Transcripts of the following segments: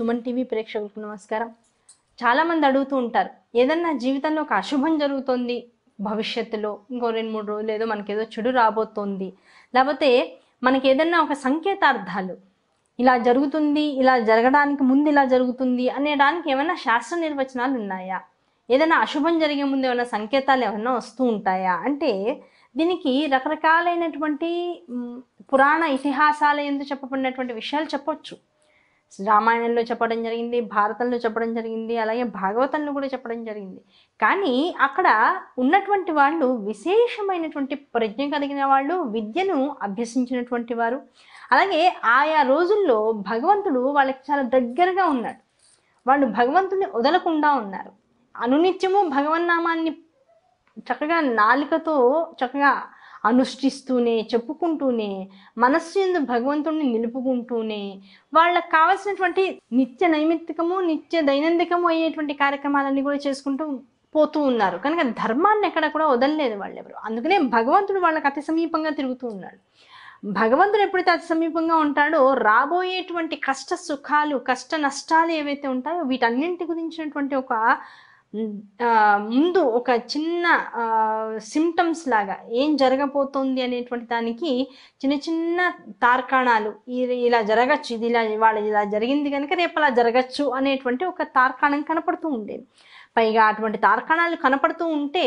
Suman TV ప్రేక్షకులకు నమస్కారం చాలామంది అడుగుతూ ఉంటారు ఏదన్నా జీవితంలో ఒక అశుభం జరుగుతుంది భవిష్యత్తులో ఇంకో రెండు మూడు రోజులు ఏదో మనకేదో చెడు రాబోతోంది లేకపోతే మనకి ఏదన్నా ఒక సంకేతార్థాలు ఇలా జరుగుతుంది ఇలా జరగడానికి ముందు ఇలా జరుగుతుంది అనేడానికి ఏమైనా శాస్త్ర నిర్వచనాలు ఉన్నాయా ఏదైనా అశుభం జరిగే ముందు ఏమైనా సంకేతాలు ఏమైనా వస్తూ ఉంటాయా అంటే దీనికి రకరకాలైనటువంటి పురాణ ఇతిహాసాల ఎందుకు చెప్పబడినటువంటి విషయాలు చెప్పొచ్చు రామాయణంలో చెప్పడం జరిగింది భారతంలో చెప్పడం జరిగింది అలాగే భాగవతంలో కూడా చెప్పడం జరిగింది కానీ అక్కడ ఉన్నటువంటి వాళ్ళు విశేషమైనటువంటి ప్రజ్ఞ కలిగిన వాళ్ళు విద్యను అభ్యసించినటువంటి వారు అలాగే ఆయా రోజుల్లో భగవంతుడు వాళ్ళకి చాలా దగ్గరగా ఉన్నాడు వాళ్ళు భగవంతుని వదలకుండా ఉన్నారు అనునిత్యము భగవన్నామాన్ని చక్కగా నాలికతో చక్కగా అనుష్ఠిస్తూనే చెప్పుకుంటూనే మనస్సు ఎందు భగవంతుడిని నిలుపుకుంటూనే వాళ్ళకు కావాల్సినటువంటి నిత్య నైమిత్తికము నిత్య దైనందికము అయ్యేటువంటి కార్యక్రమాలన్నీ కూడా చేసుకుంటూ పోతూ ఉన్నారు కనుక ధర్మాన్ని ఎక్కడ కూడా వదలలేదు వాళ్ళెవరు అందుకనే భగవంతుడు వాళ్ళకి అతి సమీపంగా తిరుగుతూ ఉన్నాడు భగవంతుడు ఎప్పుడైతే అతి సమీపంగా ఉంటాడో రాబోయేటువంటి కష్ట సుఖాలు కష్ట నష్టాలు ఏవైతే ఉంటాయో వీటన్నింటి గురించినటువంటి ఒక ముందు ఒక చిన్న సిమ్టమ్స్ లాగా ఏం జరగబోతోంది అనేటువంటి దానికి చిన్న చిన్న తార్కాణాలు ఇలా జరగచ్చు ఇది ఇలా వాళ్ళ ఇలా జరిగింది కనుక రేపు అలా జరగచ్చు అనేటువంటి ఒక తార్కాణం కనపడుతూ ఉండేది పైగా అటువంటి తార్కాణాలు కనపడుతూ ఉంటే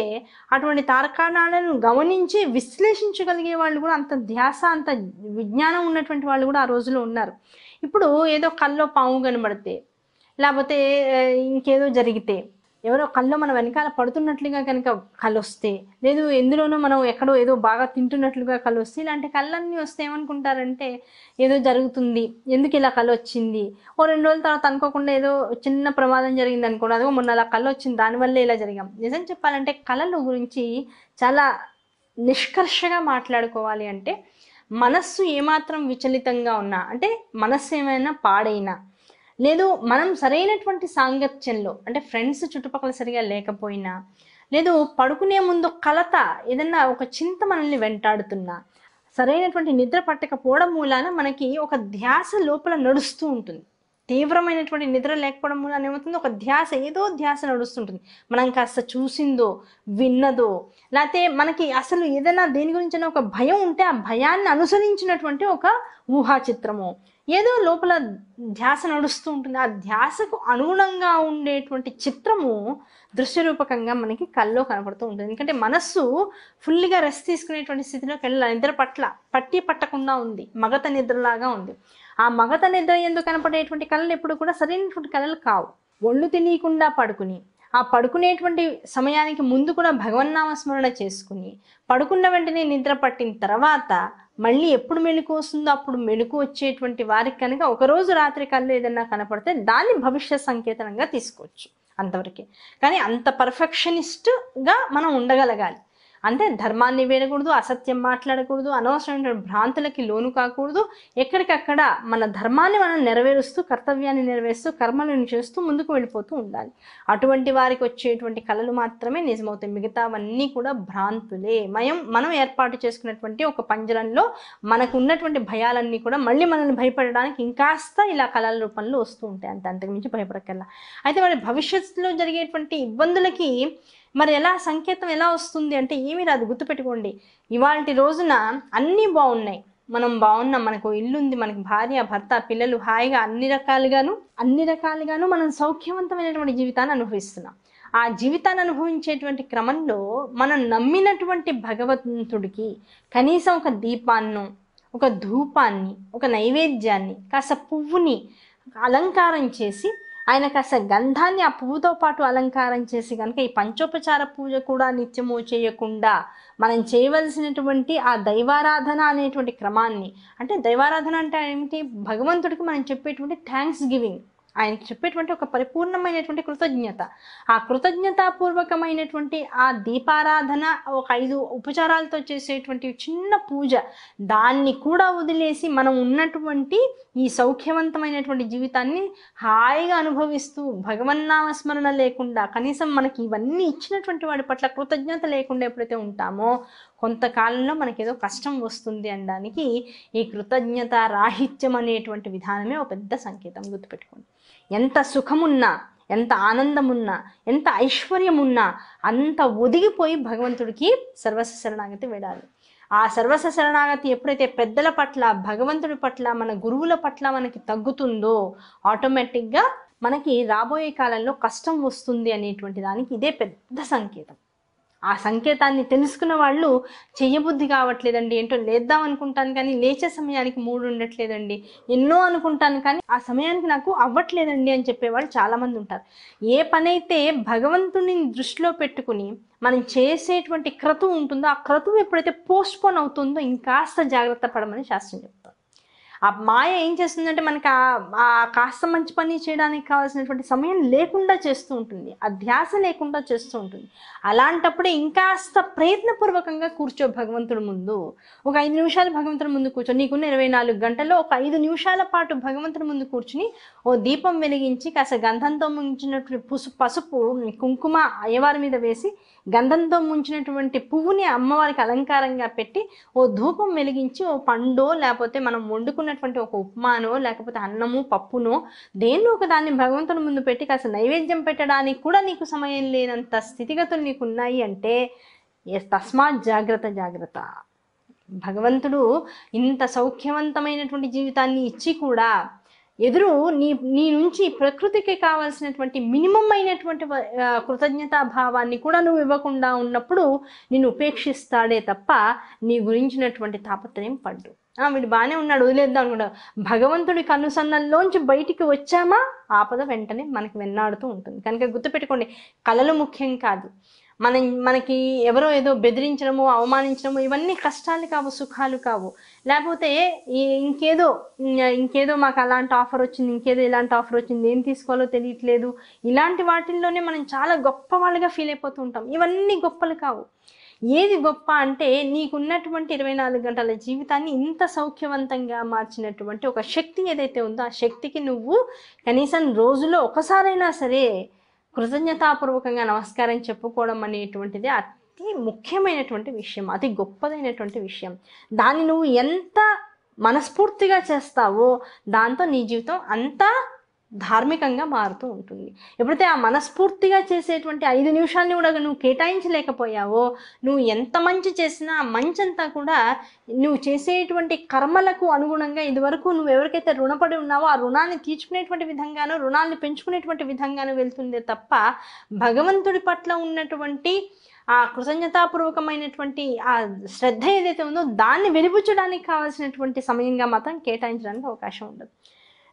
అటువంటి తార్కాణాలను గమనించి విశ్లేషించగలిగే వాళ్ళు కూడా అంత ధ్యాస అంత విజ్ఞానం ఉన్నటువంటి వాళ్ళు కూడా ఆ రోజులో ఉన్నారు ఇప్పుడు ఏదో కల్లో పాము కనబడితే లేకపోతే ఇంకేదో జరిగితే ఎవరో కళ్ళు మన వెనకాల పడుతున్నట్లుగా కనుక కళ్ళు వస్తే లేదు ఎందులోనూ మనం ఎక్కడో ఏదో బాగా తింటున్నట్లుగా కళ్ళు వస్తే ఇలాంటి కళ్ళన్నీ వస్తే ఏమనుకుంటారంటే ఏదో జరుగుతుంది ఎందుకు ఇలా కళ్ళు వచ్చింది ఓ రెండు రోజుల తర్వాత అనుకోకుండా ఏదో చిన్న ప్రమాదం జరిగింది అనుకోండి అదిగో మొన్న అలా కళ్ళు వచ్చింది దానివల్లే ఇలా జరిగాం నిజం చెప్పాలంటే కళలు గురించి చాలా నిష్కర్షగా మాట్లాడుకోవాలి అంటే మనస్సు ఏమాత్రం విచలితంగా ఉన్నా అంటే మనస్సు ఏమైనా పాడైనా లేదు మనం సరైనటువంటి సాంగత్యంలో అంటే ఫ్రెండ్స్ చుట్టుపక్కల సరిగా లేకపోయినా లేదు పడుకునే ముందు కలత ఏదన్నా ఒక చింత మనల్ని వెంటాడుతున్నా సరైనటువంటి నిద్ర పట్టకపోవడం మూలాన మనకి ఒక ధ్యాస లోపల నడుస్తూ ఉంటుంది తీవ్రమైనటువంటి నిద్ర లేకపోవడం మూలాన ఏమవుతుంది ఒక ధ్యాస ఏదో ధ్యాస నడుస్తుంటుంది మనం కాస్త చూసిందో విన్నదో లేకపోతే మనకి అసలు ఏదైనా దేని గురించి ఒక భయం ఉంటే ఆ భయాన్ని అనుసరించినటువంటి ఒక ఊహాచిత్రము ఏదో లోపల ధ్యాస నడుస్తూ ఉంటుంది ఆ ధ్యాసకు అనుగుణంగా ఉండేటువంటి చిత్రము దృశ్యరూపకంగా మనకి కల్లో కనపడుతూ ఉంటుంది ఎందుకంటే మనస్సు ఫుల్గా రెస్ట్ తీసుకునేటువంటి స్థితిలోకి వెళ్ళాలి నిద్ర పట్ల పట్టి పట్టకుండా ఉంది మగత నిద్రలాగా ఉంది ఆ మగత నిద్ర ఎందుకు కనపడేటువంటి కళలు ఎప్పుడు కూడా సరైనటువంటి కళలు కావు ఒళ్ళు తినకుండా పడుకుని ఆ పడుకునేటువంటి సమయానికి ముందు కూడా భగవన్నామ స్మరణ చేసుకుని పడుకున్న వెంటనే నిద్ర పట్టిన తర్వాత మళ్ళీ ఎప్పుడు మెలకు వస్తుందో అప్పుడు మెలకు వచ్చేటువంటి వారికి కనుక ఒకరోజు రాత్రి కళ్ళు ఏదన్నా కనపడితే దాన్ని భవిష్యత్ సంకేతనంగా తీసుకోవచ్చు అంతవరకే కానీ అంత పర్ఫెక్షనిస్ట్గా మనం ఉండగలగాలి అంటే ధర్మాన్ని వేడకూడదు అసత్యం మాట్లాడకూడదు అనవసరమైన భ్రాంతులకి లోను కాకూడదు ఎక్కడికక్కడ మన ధర్మాన్ని మనం నెరవేరుస్తూ కర్తవ్యాన్ని నెరవేరుస్తూ కర్మలను చేస్తూ ముందుకు వెళ్ళిపోతూ ఉండాలి అటువంటి వారికి వచ్చేటువంటి కళలు మాత్రమే నిజమవుతాయి మిగతావన్నీ కూడా భ్రాంతులే మయం మనం ఏర్పాటు చేసుకున్నటువంటి ఒక పంజరంలో మనకు ఉన్నటువంటి భయాలన్నీ కూడా మళ్ళీ మనల్ని భయపడడానికి ఇంకాస్త ఇలా కళల రూపంలో వస్తూ ఉంటాయి అంతే అంతకుమించి భయపడకల్లా అయితే మరి భవిష్యత్తులో జరిగేటువంటి ఇబ్బందులకి మరి ఎలా సంకేతం ఎలా వస్తుంది అంటే ఏమి రాదు గుర్తుపెట్టుకోండి ఇవాళ రోజున అన్నీ బాగున్నాయి మనం బాగున్నాం మనకు ఇల్లు ఉంది మనకి భార్య భర్త పిల్లలు హాయిగా అన్ని రకాలుగాను అన్ని రకాలుగాను మనం సౌఖ్యవంతమైనటువంటి జీవితాన్ని అనుభవిస్తున్నాం ఆ జీవితాన్ని అనుభవించేటువంటి క్రమంలో మనం నమ్మినటువంటి భగవంతుడికి కనీసం ఒక దీపాన్ను ఒక ధూపాన్ని ఒక నైవేద్యాన్ని కాస్త పువ్వుని అలంకారం చేసి ఆయన కాస్త గంధాన్ని ఆ పువ్వుతో పాటు అలంకారం చేసి కనుక ఈ పంచోపచార పూజ కూడా నిత్యము చేయకుండా మనం చేయవలసినటువంటి ఆ దైవారాధన అనేటువంటి క్రమాన్ని అంటే దైవారాధన అంటే ఏమిటి భగవంతుడికి మనం చెప్పేటువంటి థ్యాంక్స్ గివింగ్ ఆయనకి చెప్పేటువంటి ఒక పరిపూర్ణమైనటువంటి కృతజ్ఞత ఆ కృతజ్ఞతాపూర్వకమైనటువంటి ఆ దీపారాధన ఒక ఐదు ఉపచారాలతో చేసేటువంటి చిన్న పూజ దాన్ని కూడా వదిలేసి మనం ఉన్నటువంటి ఈ సౌఖ్యవంతమైనటువంటి జీవితాన్ని హాయిగా అనుభవిస్తూ భగవన్నామస్మరణ లేకుండా కనీసం మనకి ఇవన్నీ ఇచ్చినటువంటి వాడి పట్ల కృతజ్ఞత లేకుండా ఎప్పుడైతే ఉంటామో కొంతకాలంలో మనకేదో కష్టం వస్తుంది అనడానికి ఈ కృతజ్ఞత రాహిత్యం అనేటువంటి విధానమే ఒక పెద్ద సంకేతం గుర్తుపెట్టుకోండి ఎంత సుఖమున్నా ఎంత ఆనందమున్నా ఎంత ఐశ్వర్యమున్నా అంత ఒదిగిపోయి భగవంతుడికి సర్వస్వ శరణాగతి వెళ్ళాలి ఆ సర్వస శరణాగతి ఎప్పుడైతే పెద్దల పట్ల భగవంతుడి పట్ల మన గురువుల పట్ల మనకి తగ్గుతుందో ఆటోమేటిక్గా మనకి రాబోయే కాలంలో కష్టం వస్తుంది అనేటువంటి దానికి ఇదే పెద్ద సంకేతం ఆ సంకేతాన్ని తెలుసుకున్న వాళ్ళు చెయ్యబుద్ధి కావట్లేదండి ఏంటో లేద్దాం అనుకుంటాను కానీ లేచే సమయానికి మూడు ఉండట్లేదండి ఎన్నో అనుకుంటాను కానీ ఆ సమయానికి నాకు అవ్వట్లేదండి అని చెప్పేవాళ్ళు చాలామంది ఉంటారు ఏ పనైతే భగవంతుడిని దృష్టిలో పెట్టుకుని మనం చేసేటువంటి క్రతువు ఉంటుందో ఆ క్రతువు ఎప్పుడైతే పోస్ట్పోన్ అవుతుందో ఇంకాస్త జాగ్రత్త పడమని శాస్త్రం చెప్తారు ఆ మాయ ఏం చేస్తుందంటే మనకి ఆ కాస్త మంచి పని చేయడానికి కావాల్సినటువంటి సమయం లేకుండా చేస్తూ ఉంటుంది ఆ ధ్యాస లేకుండా చేస్తూ ఉంటుంది అలాంటప్పుడు ఇంకాస్త ప్రయత్నపూర్వకంగా కూర్చో భగవంతుడి ముందు ఒక ఐదు నిమిషాలు భగవంతుడి ముందు కూర్చో నీకున్న ఇరవై నాలుగు గంటల్లో ఒక ఐదు నిమిషాల పాటు భగవంతుడి ముందు కూర్చుని ఓ దీపం వెలిగించి కాస్త గంధంతో ముంచినటువంటి పుసు పసుపు కుంకుమ అయ్యవారి మీద వేసి గంధంతో ముంచినటువంటి పువ్వుని అమ్మవారికి అలంకారంగా పెట్టి ఓ ధూపం వెలిగించి ఓ పండో లేకపోతే మనం వండుకున్న చేసినటువంటి ఒక ఉప్మానో లేకపోతే అన్నము పప్పునో దేనిలో ఒక దాన్ని భగవంతుని ముందు పెట్టి కాస్త నైవేద్యం పెట్టడానికి కూడా నీకు సమయం లేనంత స్థితిగతులు నీకు ఉన్నాయి అంటే తస్మాత్ జాగ్రత్త జాగ్రత్త భగవంతుడు ఇంత సౌఖ్యవంతమైనటువంటి జీవితాన్ని ఇచ్చి కూడా ఎదురు నీ నీ నుంచి ప్రకృతికి కావాల్సినటువంటి మినిమం అయినటువంటి కృతజ్ఞతా భావాన్ని కూడా నువ్వు ఇవ్వకుండా ఉన్నప్పుడు నేను ఉపేక్షిస్తాడే తప్ప నీ గురించినటువంటి తాపత్రయం పడ్డు వీడు బాగానే ఉన్నాడు వదిలేద్దాం అనుకుంటా భగవంతుడి కనుసన్నల్లోంచి బయటికి వచ్చామా ఆపద వెంటనే మనకి వెన్నాడుతూ ఉంటుంది కనుక గుర్తుపెట్టుకోండి కళలు ముఖ్యం కాదు మన మనకి ఎవరో ఏదో బెదిరించడము అవమానించడము ఇవన్నీ కష్టాలు కావు సుఖాలు కావు లేకపోతే ఇంకేదో ఇంకేదో మాకు అలాంటి ఆఫర్ వచ్చింది ఇంకేదో ఇలాంటి ఆఫర్ వచ్చింది ఏం తీసుకోవాలో తెలియట్లేదు ఇలాంటి వాటిల్లోనే మనం చాలా గొప్ప వాళ్ళుగా ఫీల్ అయిపోతూ ఉంటాం ఇవన్నీ గొప్పలు కావు ఏది గొప్ప అంటే నీకున్నటువంటి ఇరవై నాలుగు గంటల జీవితాన్ని ఇంత సౌఖ్యవంతంగా మార్చినటువంటి ఒక శక్తి ఏదైతే ఉందో ఆ శక్తికి నువ్వు కనీసం రోజులో ఒకసారైనా సరే కృతజ్ఞతాపూర్వకంగా నమస్కారం చెప్పుకోవడం అనేటువంటిది అతి ముఖ్యమైనటువంటి విషయం అతి గొప్పదైనటువంటి విషయం దాన్ని నువ్వు ఎంత మనస్ఫూర్తిగా చేస్తావో దాంతో నీ జీవితం అంతా ధార్మికంగా మారుతూ ఉంటుంది ఎప్పుడైతే ఆ మనస్ఫూర్తిగా చేసేటువంటి ఐదు నిమిషాలని కూడా నువ్వు కేటాయించలేకపోయావో నువ్వు ఎంత మంచి చేసినా మంచంతా కూడా నువ్వు చేసేటువంటి కర్మలకు అనుగుణంగా ఇదివరకు నువ్వు ఎవరికైతే రుణపడి ఉన్నావో ఆ రుణాన్ని తీర్చుకునేటువంటి విధంగానో రుణాన్ని పెంచుకునేటువంటి విధంగానో వెళ్తుందే తప్ప భగవంతుడి పట్ల ఉన్నటువంటి ఆ కృతజ్ఞతాపూర్వకమైనటువంటి ఆ శ్రద్ధ ఏదైతే ఉందో దాన్ని వెలిపుచ్చడానికి కావాల్సినటువంటి సమయంగా మాత్రం కేటాయించడానికి అవకాశం ఉండదు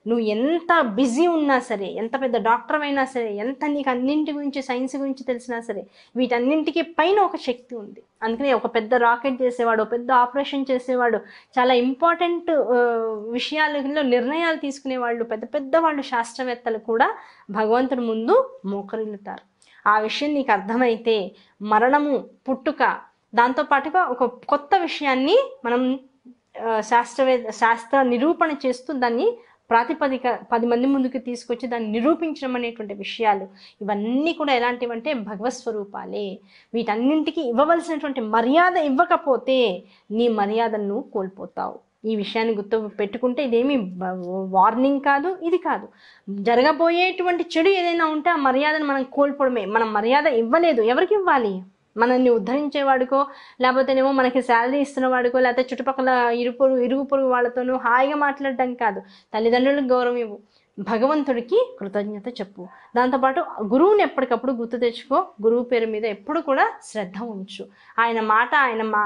నువ్వు ఎంత బిజీ ఉన్నా సరే ఎంత పెద్ద డాక్టర్ అయినా సరే ఎంత నీకు అన్నింటి గురించి సైన్స్ గురించి తెలిసినా సరే వీటన్నింటికి పైన ఒక శక్తి ఉంది అందుకనే ఒక పెద్ద రాకెట్ చేసేవాడు పెద్ద ఆపరేషన్ చేసేవాడు చాలా ఇంపార్టెంట్ విషయాలలో నిర్ణయాలు తీసుకునేవాళ్ళు పెద్ద పెద్ద వాళ్ళు శాస్త్రవేత్తలు కూడా భగవంతుడి ముందు మోకరిల్లుతారు ఆ విషయం నీకు అర్థమైతే మరణము పుట్టుక దాంతోపాటుగా ఒక కొత్త విషయాన్ని మనం శాస్త్రవేత్త శాస్త్ర నిరూపణ చేస్తూ దాన్ని ప్రాతిపదిక పది మంది ముందుకు తీసుకొచ్చి దాన్ని నిరూపించడం అనేటువంటి విషయాలు ఇవన్నీ కూడా ఎలాంటివంటే భగవత్ స్వరూపాలే వీటన్నింటికి ఇవ్వవలసినటువంటి మర్యాద ఇవ్వకపోతే నీ మర్యాదను కోల్పోతావు ఈ విషయాన్ని గుర్తు పెట్టుకుంటే ఇదేమి వార్నింగ్ కాదు ఇది కాదు జరగబోయేటువంటి చెడు ఏదైనా ఉంటే ఆ మర్యాదను మనం కోల్పోవడమే మనం మర్యాద ఇవ్వలేదు ఎవరికి ఇవ్వాలి మనల్ని ఉద్ధరించేవాడికో లేకపోతేనేమో మనకి శాలరీ ఇస్తున్న వాడికో లేకపోతే చుట్టుపక్కల ఇరుపురు ఇరుగు పొరుగు వాళ్ళతోనూ హాయిగా మాట్లాడడం కాదు తల్లిదండ్రులకు గౌరవం ఇవ్వు భగవంతుడికి కృతజ్ఞత చెప్పు దాంతోపాటు గురువుని ఎప్పటికప్పుడు గుర్తు తెచ్చుకో గురువు పేరు మీద ఎప్పుడు కూడా శ్రద్ధ ఉంచు ఆయన మాట ఆయన మా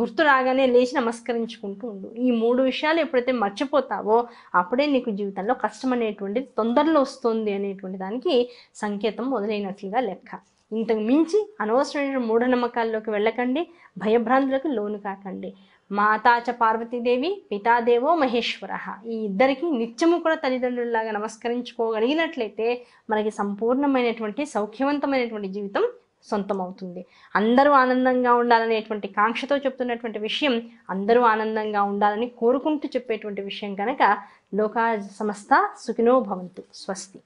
గుర్తు రాగానే లేచి నమస్కరించుకుంటూ ఉండు ఈ మూడు విషయాలు ఎప్పుడైతే మర్చిపోతావో అప్పుడే నీకు జీవితంలో కష్టం అనేటువంటిది తొందరలో వస్తుంది అనేటువంటి దానికి సంకేతం మొదలైనట్లుగా లెక్క ఇంతకు మించి అనవసరమైన మూఢనమ్మకాల్లోకి వెళ్ళకండి భయభ్రాంతులకు లోను కాకండి మాతాచ పార్వతీదేవి పితాదేవో మహేశ్వర ఈ ఇద్దరికి నిత్యము కూడా తల్లిదండ్రులలాగా నమస్కరించుకోగలిగినట్లయితే మనకి సంపూర్ణమైనటువంటి సౌఖ్యవంతమైనటువంటి జీవితం సొంతమవుతుంది అందరూ ఆనందంగా ఉండాలనేటువంటి కాంక్షతో చెప్తున్నటువంటి విషయం అందరూ ఆనందంగా ఉండాలని కోరుకుంటూ చెప్పేటువంటి విషయం కనుక లోకా సమస్త సుఖినో భవంతు స్వస్తి